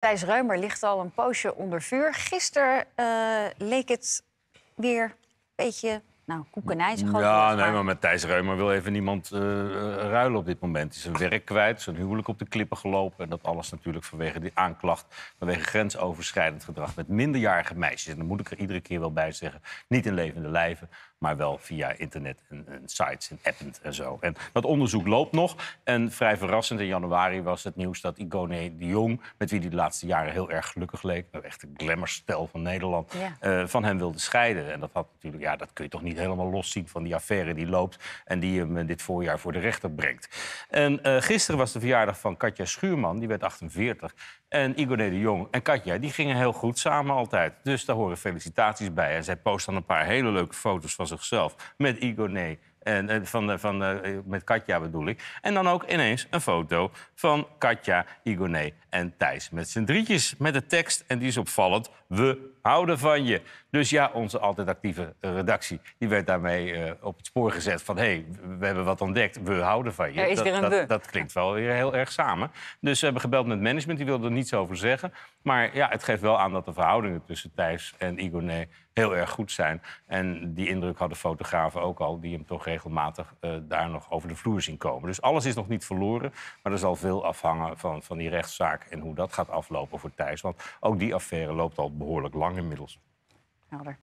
Thijs Reumer ligt al een poosje onder vuur. Gisteren eh, leek het weer een beetje nou, koekenij Ja, nee, maar met Thijs Reumer wil even niemand eh, ruilen op dit moment. Hij is zijn werk kwijt, zijn huwelijk op de klippen gelopen. En dat alles natuurlijk vanwege die aanklacht... vanwege grensoverschrijdend gedrag met minderjarige meisjes. En dan moet ik er iedere keer wel bij zeggen. Niet in levende lijven, maar wel via internet en, sites en append en zo. En dat onderzoek loopt nog. En vrij verrassend, in januari was het nieuws dat Igone de Jong... met wie hij de laatste jaren heel erg gelukkig leek... Nou, echt een glamourstel van Nederland, eh, van hem wilde scheiden. En dat had natuurlijk... Ja, dat kun je toch niet helemaal los zien van die affaire die loopt en die hem eh, dit voorjaar voor de rechter brengt. En eh, gisteren was de verjaardag van Katja Schuurman, die werd 48. En Igor de Jong en Katja, die gingen heel goed samen altijd. Dus daar horen felicitaties bij. En zij post dan een paar hele leuke foto's van zichzelf met Igor en, eh, van, eh, van, eh, met Katja bedoel ik. En dan ook ineens een foto van Katja, Igoné en Thijs. Met z'n drietjes met de tekst. En die is opvallend. We houden van je. Dus ja, onze altijd actieve redactie die werd daarmee op het spoor gezet van... hé, hey, we hebben wat ontdekt, we houden van je. dat, dat, dat, klinkt wel weer heel erg samen. Dus we hebben gebeld met management, die wilde er niets over zeggen. Maar ja, het geeft wel aan dat de verhoudingen tussen Thijs en Igoné heel erg goed zijn. En die indruk hadden fotografen ook al, die hem toch regelmatig eh, daar nog over de vloer zien komen. Dus alles is nog niet verloren, maar er zal veel afhangen van, van die rechtszaak en hoe dat gaat aflopen voor Thijs. Want ook die affaire loopt al behoorlijk lang inmiddels. Helder.